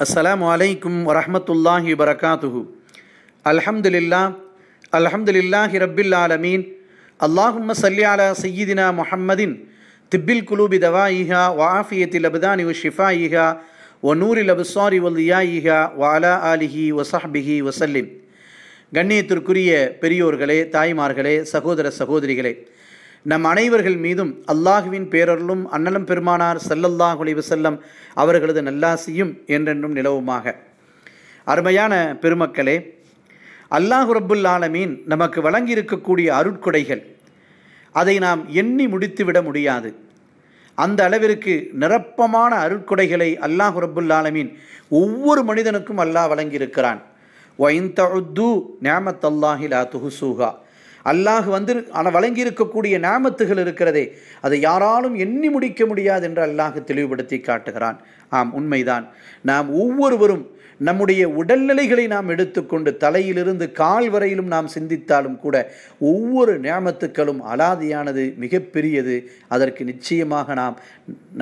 السلام عليكم ورحمة الله وبركاته الحمد لله الحمد لله رب العالمين اللهم صل على سيدنا محمد طب القلوب دوائها وعافية الأبدان وشفائها ونور الأبصار وضيائها وعلى آله وصحبه وسلم கண்ணியத்திற்குரிய பெரியோர்களே தாய்மார்களே சகோதர சகோதரிகளே நம் அனைவர்கள் மீதும் அல்லாஹுவின் பேரருளும் அன்னலம் பெருமானார் சல்லல்லாஹ் செல்லம் அவர்களது நல்லாசியும் என்றென்றும் நிலவுமாக அருமையான பெருமக்களே அல்லாஹு ரப்புல் ஆலமீன் நமக்கு வழங்கியிருக்கக்கூடிய அருட்கொடைகள் அதை நாம் எண்ணி முடித்துவிட முடியாது அந்த அளவிற்கு நிரப்பமான அருட்கொடைகளை அல்லாஹு ரப்புல் ஆலமீன் ஒவ்வொரு மனிதனுக்கும் அல்லாஹ் வழங்கியிருக்கிறான் ஒயின் தழுத்து நேமத் அல்லாஹிலா துகுசூகா அல்லாஹ் வந்து ஆனால் வழங்கி இருக்கக்கூடிய நாமத்துகள் இருக்கிறதே அதை யாராலும் எண்ணி முடிக்க முடியாது என்று அல்லாஹ் தெளிவுபடுத்தி காட்டுகிறான் ஆம் உண்மைதான் நாம் ஒவ்வொருவரும் நம்முடைய உடல்நிலைகளை நாம் எடுத்துக்கொண்டு தலையிலிருந்து கால் வரையிலும் நாம் சிந்தித்தாலும் கூட ஒவ்வொரு நியமத்துக்களும் அலாதியானது மிகப்பெரியது அதற்கு நிச்சயமாக நாம்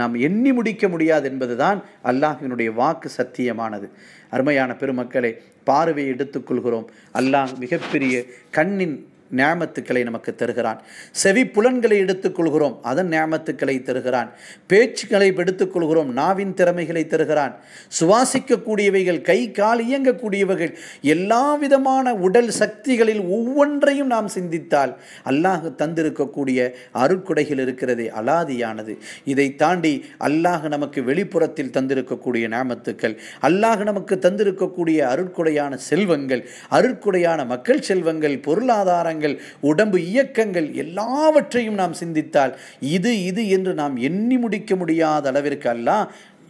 நாம் எண்ணி முடிக்க முடியாது என்பதுதான் அல்லாஹினுடைய வாக்கு சத்தியமானது அருமையான பெருமக்களை பார்வையை எடுத்துக்கொள்கிறோம் அல்லாஹ் மிகப்பெரிய கண்ணின் ஞாமத்துக்களை நமக்கு தருகிறான் செவி புலன்களை எடுத்துக்கொள்கிறோம் அதன் ஞாமத்துக்களை தருகிறான் பேச்சுக்களை எடுத்துக்கொள்கிறோம் நாவின் திறமைகளை தருகிறான் சுவாசிக்கக்கூடியவைகள் கை கால் இயங்கக்கூடியவைகள் எல்லா விதமான உடல் சக்திகளில் ஒவ்வொன்றையும் நாம் சிந்தித்தால் அல்லாஹ் தந்திருக்கக்கூடிய அருக்குடைகள் இருக்கிறதே அலாதியானது இதை தாண்டி அல்லாஹ் நமக்கு வெளிப்புறத்தில் தந்திருக்கக்கூடிய நாமத்துக்கள் அல்லாஹ் நமக்கு தந்திருக்கக்கூடிய அருட்குடையான செல்வங்கள் அருட்குடையான மக்கள் செல்வங்கள் பொருளாதாரங்கள் காரணங்கள் உடம்பு இயக்கங்கள் எல்லாவற்றையும் நாம் சிந்தித்தால் இது இது என்று நாம் எண்ணி முடிக்க முடியாத அளவிற்கு அல்ல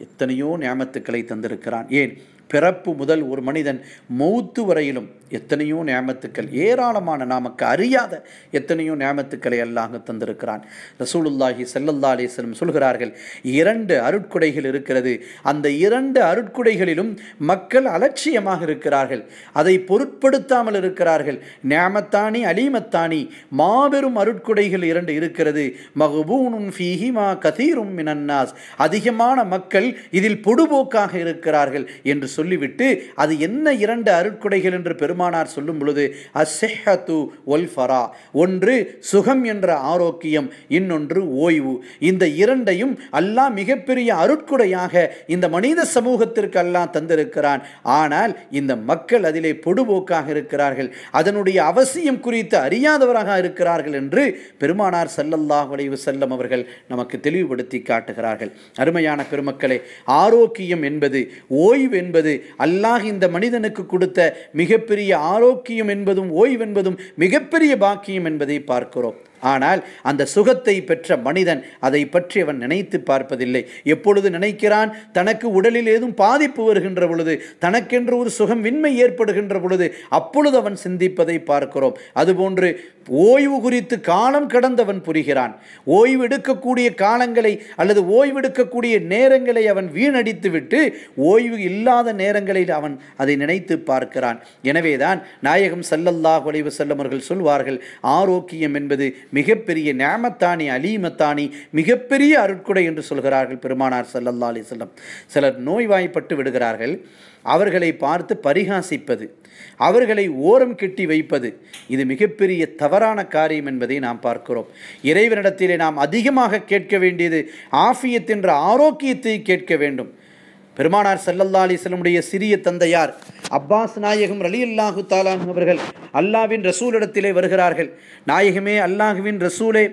எத்தனையோ ஞாபத்துக்களை தந்திருக்கிறான் ஏன் பிறப்பு முதல் ஒரு மனிதன் மௌத்து வரையிலும் எத்தனையோ நியமத்துக்கள் ஏராளமான நமக்கு அறியாத எத்தனையோ நியமத்துக்களை அல்லாஹ் தந்திருக்கிறான் ரசூலுல்லாஹி செல்லல்லா அலிஸ்லம் சொல்கிறார்கள் இரண்டு அருட்குடைகள் இருக்கிறது அந்த இரண்டு அருட்குடைகளிலும் மக்கள் அலட்சியமாக இருக்கிறார்கள் அதை பொருட்படுத்தாமல் இருக்கிறார்கள் நியமத்தானி அலிமத்தானி மாபெரும் அருட்குடைகள் இரண்டு இருக்கிறது மஹபூனும் ஃபீஹிமா கதீரும் மினன்னாஸ் அதிகமான மக்கள் இதில் பொடுபோக்காக இருக்கிறார்கள் என்று சொல்லிவிட்டு அது என்ன இரண்டு அருட்கொடைகள் என்று பெருமானார் சொல்லும் பொழுது அசெஹத்து ஒல்ஃபரா ஒன்று சுகம் என்ற ஆரோக்கியம் இன்னொன்று ஓய்வு இந்த இரண்டையும் அல்லாஹ் மிகப்பெரிய அருட்குடையாக இந்த மனித சமூகத்திற்கு அல்லாஹ் தந்திருக்கிறான் ஆனால் இந்த மக்கள் அதிலே பொடுபோக்காக இருக்கிறார்கள் அதனுடைய அவசியம் குறித்து அறியாதவராக இருக்கிறார்கள் என்று பெருமானார் சல்லல்லாஹ் வளைவு செல்லம் அவர்கள் நமக்கு தெளிவுபடுத்தி காட்டுகிறார்கள் அருமையான பெருமக்களே ஆரோக்கியம் என்பது ஓய்வு என்பது என்பது அல்லாஹ் இந்த மனிதனுக்கு கொடுத்த மிகப்பெரிய ஆரோக்கியம் என்பதும் ஓய்வென்பதும் மிகப்பெரிய பாக்கியம் என்பதை பார்க்கிறோம் ஆனால் அந்த சுகத்தை பெற்ற மனிதன் அதை பற்றி அவன் நினைத்து பார்ப்பதில்லை எப்பொழுது நினைக்கிறான் தனக்கு உடலில் ஏதும் பாதிப்பு வருகின்ற பொழுது தனக்கென்று ஒரு சுகம் வின்மை ஏற்படுகின்ற பொழுது அப்பொழுது அவன் சிந்திப்பதை பார்க்கிறோம் அதுபோன்று ஓய்வு குறித்து காலம் கடந்தவன் புரிகிறான் ஓய்வு எடுக்கக்கூடிய காலங்களை அல்லது ஓய்வெடுக்கக்கூடிய நேரங்களை அவன் வீணடித்து விட்டு ஓய்வு இல்லாத நேரங்களில் அவன் அதை நினைத்து பார்க்கிறான் எனவேதான் நாயகம் சல்லல்லாஹ் ஒலைவு செல்லமர்கள் சொல்வார்கள் ஆரோக்கியம் என்பது மிகப்பெரிய நேமத்தானி அலீமத்தானி மிகப்பெரிய அருட்கொடை என்று சொல்கிறார்கள் பெருமானார் சல்லல்லா அலி செல்லம் சிலர் நோய்வாய்ப்பட்டு விடுகிறார்கள் அவர்களை பார்த்து பரிகாசிப்பது அவர்களை ஓரம் கெட்டி வைப்பது இது மிகப்பெரிய தவறான காரியம் என்பதை நாம் பார்க்கிறோம் இறைவனிடத்திலே நாம் அதிகமாக கேட்க வேண்டியது ஆஃபியத் என்ற ஆரோக்கியத்தை கேட்க வேண்டும் பெருமானார் செல்லல்லா அலிஸ்லமுடைய சிறிய தந்தையார் அப்பாஸ் நாயகம் அலி அல்லாஹு அவர்கள் அல்லாவின் ரசூலிடத்திலே வருகிறார்கள் நாயகமே அல்லாஹுவின் ரசூலே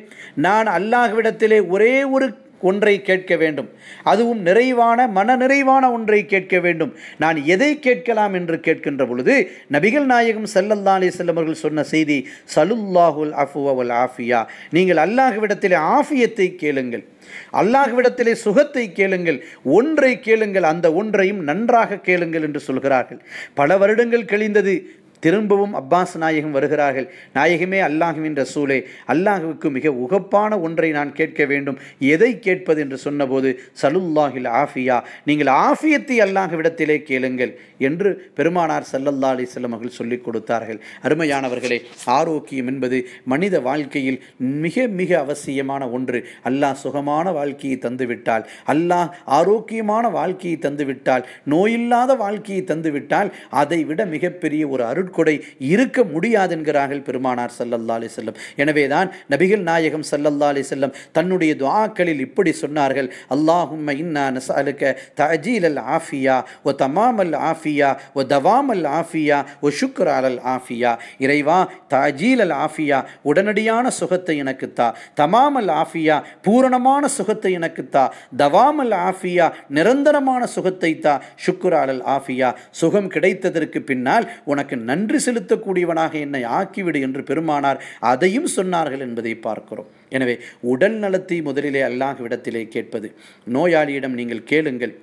நான் அல்லாஹுவிடத்திலே ஒரே ஒரு ஒன்றை கேட்க வேண்டும் அதுவும் நிறைவான மன நிறைவான ஒன்றை கேட்க வேண்டும் நான் எதை கேட்கலாம் என்று கேட்கின்ற பொழுது நபிகள் நாயகம் சல்லல்லா அலி செல்லமர்கள் சொன்ன செய்தி சலுல்லாஹுல் அஃபுவல் ஆஃபியா நீங்கள் அல்லாஹுவிடத்திலே ஆஃபியத்தை கேளுங்கள் அல்லாஹ்விடத்திலே சுகத்தை கேளுங்கள் ஒன்றை கேளுங்கள் அந்த ஒன்றையும் நன்றாக கேளுங்கள் என்று சொல்கிறார்கள் பல வருடங்கள் கழிந்தது திரும்பவும் அப்பாஸ் நாயகம் வருகிறார்கள் நாயகமே அல்லாஹுவின் ரசூலே அல்லாஹுவுக்கு மிக உகப்பான ஒன்றை நான் கேட்க வேண்டும் எதை கேட்பது என்று சொன்னபோது சலுல்லாஹில் ஆஃபியா நீங்கள் ஆஃபியத்தை அல்லாஹுவிடத்திலே கேளுங்கள் என்று பெருமானார் சல்லல்லா அலி செல்லமகள் சொல்லிக் கொடுத்தார்கள் அருமையானவர்களே ஆரோக்கியம் என்பது மனித வாழ்க்கையில் மிக மிக அவசியமான ஒன்று அல்லாஹ் சுகமான வாழ்க்கையை தந்துவிட்டால் அல்லாஹ் ஆரோக்கியமான வாழ்க்கையை தந்துவிட்டால் நோயில்லாத வாழ்க்கையை தந்துவிட்டால் அதை விட மிகப்பெரிய ஒரு அரு பொருட்கொடை இருக்க முடியாது என்கிறார்கள் பெருமானார் சல்லல்லா அலி செல்லம் எனவே தான் நபிகள் நாயகம் சல்லல்லா அலி செல்லம் தன்னுடைய துவாக்களில் இப்படி சொன்னார்கள் அல்லாஹும் இன்னா தஜீல் அல் ஆஃபியா ஒ தமாம் அல் ஆஃபியா ஒ தவாம் அல் ஆஃபியா ஒ சுக்ரால் அல் ஆஃபியா இறைவா தஜீல் அல் ஆஃபியா உடனடியான சுகத்தை எனக்கு தா தமாம் அல் ஆஃபியா பூரணமான சுகத்தை எனக்கு தா தவாம் அல் ஆஃபியா நிரந்தரமான சுகத்தை தா சுக்ரால் அல் ஆஃபியா சுகம் கிடைத்ததற்கு பின்னால் உனக்கு நன்றி நன்றி செலுத்தக்கூடியவனாக என்னை ஆக்கிவிடு என்று பெருமானார் அதையும் சொன்னார்கள் என்பதை பார்க்கிறோம் எனவே உடல் நலத்தை முதலிலே அல்லாஹ் விடத்திலே கேட்பது நோயாளியிடம் நீங்கள் கேளுங்கள்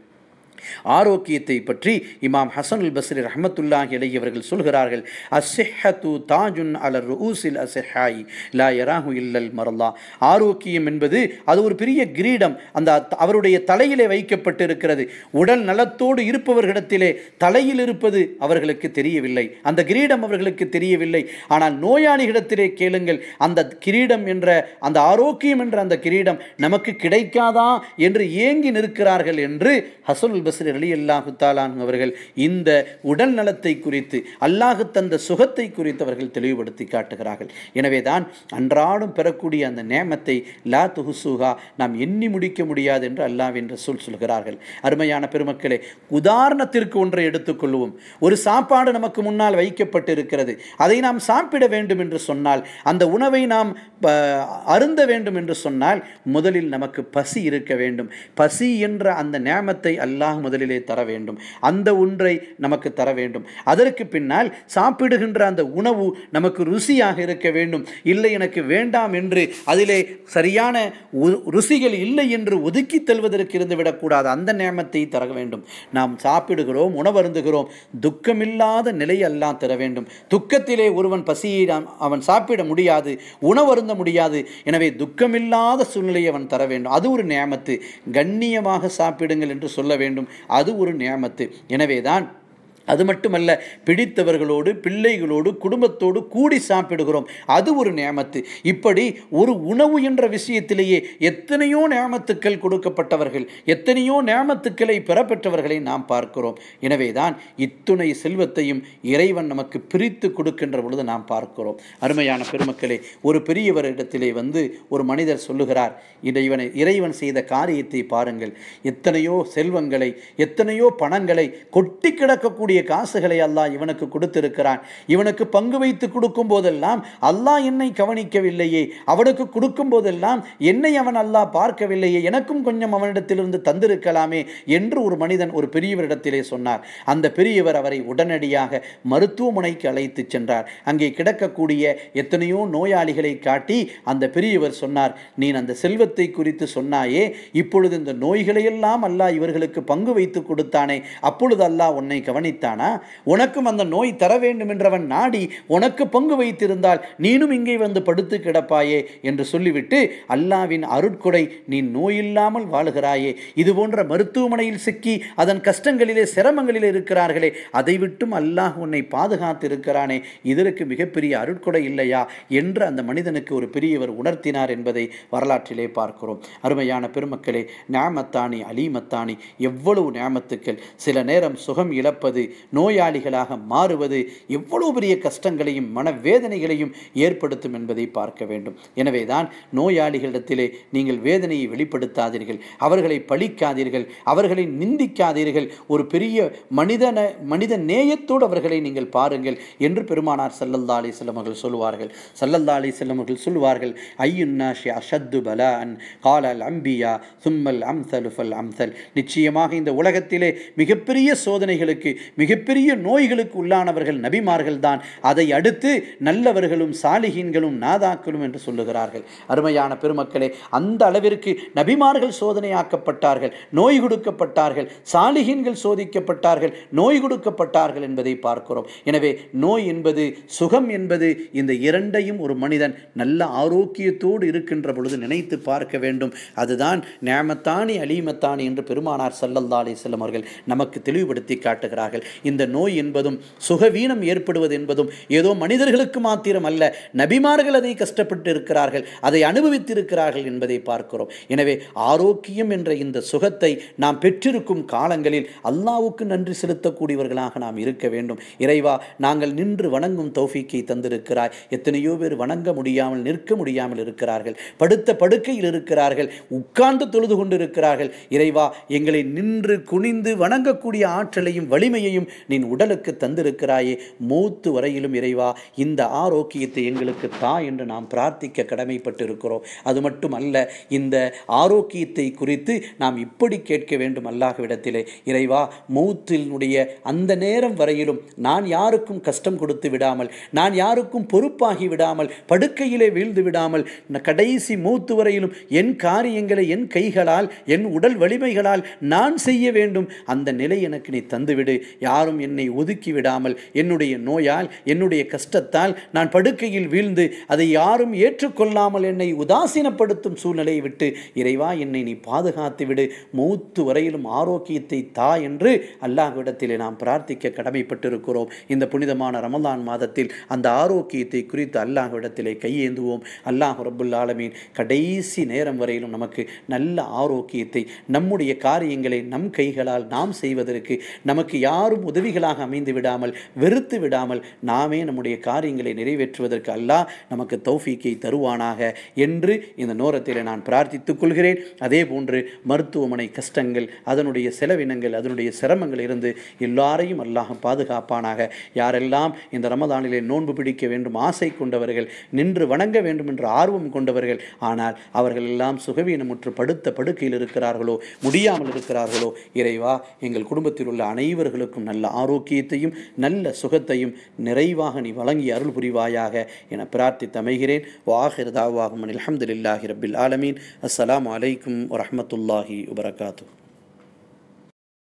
ஆரோக்கியத்தை பற்றி இமாம் ஹசன் அல் பஸ்ரி ரஹமத்துல்லாஹி இலை அவர்கள் சொல்கிறார்கள் அசிஹத்து தாஜுன் அலர் ரூசில் அசிஹாய் லா யராஹு இல்லல் மரல்லா ஆரோக்கியம் என்பது அது ஒரு பெரிய கிரீடம் அந்த அவருடைய தலையிலே வைக்கப்பட்டிருக்கிறது உடல் நலத்தோடு இருப்பவர்களிடத்திலே தலையில் இருப்பது அவர்களுக்கு தெரியவில்லை அந்த கிரீடம் அவர்களுக்கு தெரியவில்லை ஆனால் நோயாளிகளிடத்திலே கேளுங்கள் அந்த கிரீடம் என்ற அந்த ஆரோக்கியம் என்ற அந்த கிரீடம் நமக்கு கிடைக்காதா என்று ஏங்கி நிற்கிறார்கள் என்று ஹசனுல் அபுல் அலி அல்லாஹு தாலான் அவர்கள் இந்த உடல் நலத்தை குறித்து அல்லாஹு தந்த சுகத்தை குறித்து அவர்கள் தெளிவுபடுத்தி காட்டுகிறார்கள் எனவே தான் அன்றாடம் பெறக்கூடிய அந்த நேமத்தை லா துஹுசுகா நாம் எண்ணி முடிக்க முடியாது என்று என்ற சொல் சொல்கிறார்கள் அருமையான பெருமக்களே உதாரணத்திற்கு ஒன்றை எடுத்துக்கொள்வோம் ஒரு சாப்பாடு நமக்கு முன்னால் வைக்கப்பட்டு இருக்கிறது அதை நாம் சாப்பிட வேண்டும் என்று சொன்னால் அந்த உணவை நாம் அருந்த வேண்டும் என்று சொன்னால் முதலில் நமக்கு பசி இருக்க வேண்டும் பசி என்ற அந்த நேமத்தை அல்லாஹ் அல்லாஹ் முதலிலே தர வேண்டும் அந்த ஒன்றை நமக்கு தர வேண்டும் அதற்கு பின்னால் சாப்பிடுகின்ற அந்த உணவு நமக்கு ருசியாக இருக்க வேண்டும் இல்லை எனக்கு வேண்டாம் என்று அதிலே சரியான ருசிகள் இல்லை என்று ஒதுக்கி தெல்வதற்கு இருந்து விடக்கூடாது அந்த நேமத்தை தர வேண்டும் நாம் சாப்பிடுகிறோம் உணவருந்துகிறோம் துக்கமில்லாத நிலை எல்லாம் தர வேண்டும் துக்கத்திலே ஒருவன் பசியை அவன் சாப்பிட முடியாது உணவருந்த முடியாது எனவே துக்கமில்லாத சூழ்நிலையை அவன் தர வேண்டும் அது ஒரு நேமத்து கண்ணியமாக சாப்பிடுங்கள் என்று சொல்ல வேண்டும் அது ஒரு நியமத்து எனவே தான் அது மட்டுமல்ல பிடித்தவர்களோடு பிள்ளைகளோடு குடும்பத்தோடு கூடி சாப்பிடுகிறோம் அது ஒரு நேமத்து இப்படி ஒரு உணவு என்ற விஷயத்திலேயே எத்தனையோ நேமத்துக்கள் கொடுக்கப்பட்டவர்கள் எத்தனையோ நேமத்துக்களை பெறப்பெற்றவர்களை நாம் பார்க்கிறோம் எனவேதான் இத்துணை செல்வத்தையும் இறைவன் நமக்கு பிரித்து கொடுக்கின்ற பொழுது நாம் பார்க்கிறோம் அருமையான பெருமக்களே ஒரு பெரியவரிடத்திலே வந்து ஒரு மனிதர் சொல்லுகிறார் இறைவனை இறைவன் செய்த காரியத்தை பாருங்கள் எத்தனையோ செல்வங்களை எத்தனையோ பணங்களை கொட்டி கிடக்கக்கூடிய அவனுடைய காசுகளை அல்லாஹ் இவனுக்கு கொடுத்திருக்கிறான் இவனுக்கு பங்கு வைத்து கொடுக்கும் போதெல்லாம் அல்லாஹ் என்னை கவனிக்கவில்லையே அவனுக்கு கொடுக்கும் போதெல்லாம் என்னை அவன் அல்லாஹ் பார்க்கவில்லையே எனக்கும் கொஞ்சம் அவனிடத்திலிருந்து தந்திருக்கலாமே என்று ஒரு மனிதன் ஒரு பெரியவரிடத்திலே சொன்னார் அந்த பெரியவர் அவரை உடனடியாக மருத்துவமனைக்கு அழைத்து சென்றார் அங்கே கிடக்கக்கூடிய எத்தனையோ நோயாளிகளை காட்டி அந்த பெரியவர் சொன்னார் நீ அந்த செல்வத்தை குறித்து சொன்னாயே இப்பொழுது இந்த நோய்களையெல்லாம் அல்லாஹ் இவர்களுக்கு பங்கு வைத்து கொடுத்தானே அப்பொழுது அல்லாஹ் உன்னை கவனித்த வைத்தானா உனக்கும் அந்த நோய் தர வேண்டும் என்றவன் நாடி உனக்கு பங்கு வைத்திருந்தால் நீனும் இங்கே வந்து படுத்து கிடப்பாயே என்று சொல்லிவிட்டு அல்லாவின் அருட்கொடை நீ நோயில்லாமல் வாழுகிறாயே இது போன்ற மருத்துவமனையில் சிக்கி அதன் கஷ்டங்களிலே சிரமங்களிலே இருக்கிறார்களே அதை விட்டும் அல்லாஹ் உன்னை பாதுகாத்திருக்கிறானே இதற்கு மிகப்பெரிய அருட்கொடை இல்லையா என்று அந்த மனிதனுக்கு ஒரு பெரியவர் உணர்த்தினார் என்பதை வரலாற்றிலே பார்க்கிறோம் அருமையான பெருமக்களே ஞாமத்தானி அலிமத்தானி எவ்வளவு ஞாமத்துக்கள் சில நேரம் சுகம் இழப்பது நோயாளிகளாக மாறுவது எவ்வளவு பெரிய கஷ்டங்களையும் மனவேதனைகளையும் ஏற்படுத்தும் என்பதை பார்க்க வேண்டும் எனவேதான் நோயாளிகளிடத்திலே நீங்கள் வேதனையை வெளிப்படுத்தாதீர்கள் அவர்களை பழிக்காதீர்கள் அவர்களை நிந்திக்காதீர்கள் ஒரு பெரிய மனிதன மனித நேயத்தோடு அவர்களை நீங்கள் பாருங்கள் என்று பெருமானார் சல்லல்லா அலி செல்லமர்கள் சொல்வார்கள் சல்லல்லா அலி செல்லமர்கள் சொல்வார்கள் ஐயுன்னாஷி அஷத்து பலா அன் அம்பியா சும்மல் அம்சல் அம்சல் நிச்சயமாக இந்த உலகத்திலே மிகப்பெரிய சோதனைகளுக்கு மிகப்பெரிய நோய்களுக்கு உள்ளானவர்கள் நபிமார்கள் தான் அதை அடுத்து நல்லவர்களும் சாலிகீன்களும் நாதாக்களும் என்று சொல்லுகிறார்கள் அருமையான பெருமக்களே அந்த அளவிற்கு நபிமார்கள் சோதனையாக்கப்பட்டார்கள் நோய் கொடுக்கப்பட்டார்கள் சாலிகீன்கள் சோதிக்கப்பட்டார்கள் நோய் கொடுக்கப்பட்டார்கள் என்பதை பார்க்கிறோம் எனவே நோய் என்பது சுகம் என்பது இந்த இரண்டையும் ஒரு மனிதன் நல்ல ஆரோக்கியத்தோடு இருக்கின்ற பொழுது நினைத்து பார்க்க வேண்டும் அதுதான் நேமத்தானி அலிமத்தானி என்று பெருமானார் சல்லல்லா அலிசல்லம் அவர்கள் நமக்கு தெளிவுபடுத்தி காட்டுகிறார்கள் இந்த நோய் என்பதும் சுகவீனம் ஏற்படுவது என்பதும் ஏதோ மனிதர்களுக்கு மாத்திரம் அல்ல நபிமார்கள் அதை கஷ்டப்பட்டு இருக்கிறார்கள் அதை அனுபவித்திருக்கிறார்கள் என்பதை பார்க்கிறோம் எனவே ஆரோக்கியம் என்ற இந்த சுகத்தை நாம் பெற்றிருக்கும் காலங்களில் அல்லாவுக்கு நன்றி செலுத்தக்கூடியவர்களாக நாம் இருக்க வேண்டும் இறைவா நாங்கள் நின்று வணங்கும் தௌஃபிக்கை தந்திருக்கிறாய் எத்தனையோ பேர் வணங்க முடியாமல் நிற்க முடியாமல் இருக்கிறார்கள் படுத்த படுக்கையில் இருக்கிறார்கள் உட்கார்ந்து தொழுது கொண்டிருக்கிறார்கள் இறைவா எங்களை நின்று குனிந்து வணங்கக்கூடிய ஆற்றலையும் வலிமையையும் ஆரோக்கியத்தையும் நீ உடலுக்கு தந்திருக்கிறாயே மூத்து வரையிலும் இறைவா இந்த ஆரோக்கியத்தை எங்களுக்கு தா என்று நாம் பிரார்த்திக்க கடமைப்பட்டு இருக்கிறோம் அது மட்டுமல்ல இந்த ஆரோக்கியத்தை குறித்து நாம் இப்படி கேட்க வேண்டும் அல்லாஹ்விடத்திலே இறைவா மூத்தினுடைய அந்த நேரம் வரையிலும் நான் யாருக்கும் கஷ்டம் கொடுத்து விடாமல் நான் யாருக்கும் பொறுப்பாகி விடாமல் படுக்கையிலே வீழ்ந்து விடாமல் கடைசி மூத்து வரையிலும் என் காரியங்களை என் கைகளால் என் உடல் வலிமைகளால் நான் செய்ய வேண்டும் அந்த நிலை எனக்கு நீ தந்துவிடு யா யாரும் என்னை ஒதுக்கி விடாமல் என்னுடைய நோயால் என்னுடைய கஷ்டத்தால் நான் படுக்கையில் வீழ்ந்து அதை யாரும் ஏற்றுக்கொள்ளாமல் என்னை உதாசீனப்படுத்தும் சூழ்நிலையை விட்டு இறைவா என்னை நீ பாதுகாத்து விடு மௌத்து வரையிலும் ஆரோக்கியத்தை தா என்று அல்லாஹ்விடத்திலே நாம் பிரார்த்திக்க கடமைப்பட்டிருக்கிறோம் இந்த புனிதமான ரமதான் மாதத்தில் அந்த ஆரோக்கியத்தை குறித்து அல்லாஹ்விடத்திலே கையேந்துவோம் அல்லாஹ் ரபுல் ஆலமீன் கடைசி நேரம் வரையிலும் நமக்கு நல்ல ஆரோக்கியத்தை நம்முடைய காரியங்களை நம் கைகளால் நாம் செய்வதற்கு நமக்கு யாரும் யாரும் உதவிகளாக அமைந்து விடாமல் வெறுத்து விடாமல் நாமே நம்முடைய காரியங்களை நிறைவேற்றுவதற்கு அல்லாஹ் நமக்கு தௌஃபீக்கை தருவானாக என்று இந்த நோரத்தில் நான் பிரார்த்தித்துக் கொள்கிறேன் அதே போன்று மருத்துவமனை கஷ்டங்கள் அதனுடைய செலவினங்கள் அதனுடைய சிரமங்கள் இருந்து எல்லாரையும் அல்லாஹ் பாதுகாப்பானாக யாரெல்லாம் இந்த ரமதானிலே நோன்பு பிடிக்க வேண்டும் ஆசை கொண்டவர்கள் நின்று வணங்க வேண்டும் என்ற ஆர்வம் கொண்டவர்கள் ஆனால் அவர்கள் எல்லாம் சுகவீனமுற்று படுத்த படுக்கையில் இருக்கிறார்களோ முடியாமல் இருக்கிறார்களோ இறைவா எங்கள் குடும்பத்தில் உள்ள அனைவர்களுக்கும் நல்ல ஆரோக்கியத்தையும் நல்ல சுகத்தையும் நிறைவாக நீ வழங்கி அருள் புரிவாயாக என பிரார்த்தித்து அமைகிறேன் வாஹிர் தாவாகும் இல்லாஹி ரபில் ஆலமீன் அஸ்லாம் வலைக்கும் வரமத்துல்லாஹி வபரகாத்து